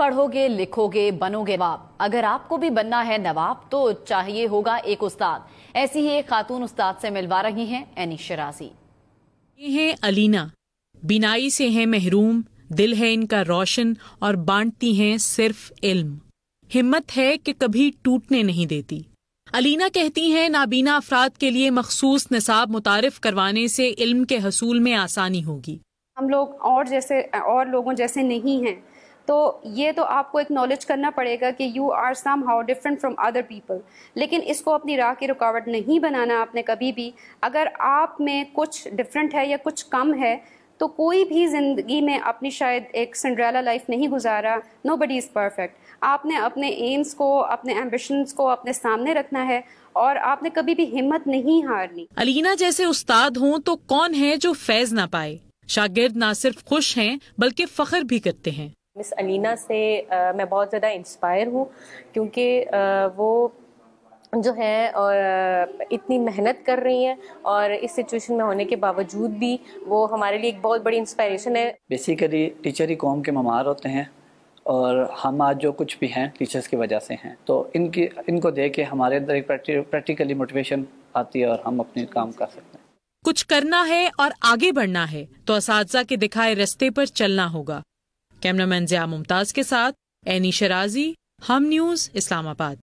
पढ़ोगे लिखोगे बनोगे नवाब अगर आपको भी बनना है नवाब तो चाहिए होगा एक उस्ताद ऐसी ही एक खातून उस्ताद से मिलवा रही हैं एनी शराजी ये है अलीना बिनाई से है महरूम दिल है इनका रोशन और बांटती हैं सिर्फ इल्म हिम्मत है कि कभी टूटने नहीं देती अलीना कहती हैं नाबीना अफराद के लिए मखसूस नसाब मुतारफ करवाने से इल्म के हसूल में आसानी होगी हम लोग और जैसे और लोगों जैसे नहीं हैं तो ये तो आपको एक्नॉलेज करना पड़ेगा कि you are somehow different from other people लेकिन इसको अपनी राह की रुकावट नहीं बनाना आपने कभी भी अगर आप में कुछ डिफरेंट है या कुछ कम है तो कोई भी ज़िंदगी में अपनी शायद एक सिंड्रेला लाइफ नहीं गुजारा नो बडी इज़ परफेक्ट आपने अपने एम्स को अपने एम्बिशंस को अपने सामने रखना है और आपने कभी भी हिम्मत नहीं हारनी अलीना जैसे उस्ताद हों तो कौन है जो फैज ना पाए शागिर्द ना सिर्फ खुश हैं बल्कि फख्र भी करते हैं मिस अलीना से आ, मैं बहुत ज़्यादा इंस्पायर हूँ क्योंकि वो जो है और इतनी मेहनत कर रही हैं और इस सिचुएशन में होने के बावजूद भी वो हमारे लिए एक बहुत बड़ी इंस्पायरेशन है बेसिकली टीचर ही कौम के ममार होते हैं और हम आज जो कुछ भी हैं टीचर्स की वजह से हैं तो इनकी इनको देख के हमारे अंदर एक प्रैक्टिकली मोटिवेशन आती है और हम अपने काम कर सकते हैं कुछ करना है और आगे बढ़ना है तो इस के दिखाए रास्ते पर चलना होगा कैमरामैन जिया मुमताज के साथ एनी शराजी हम न्यूज इस्लामाबाद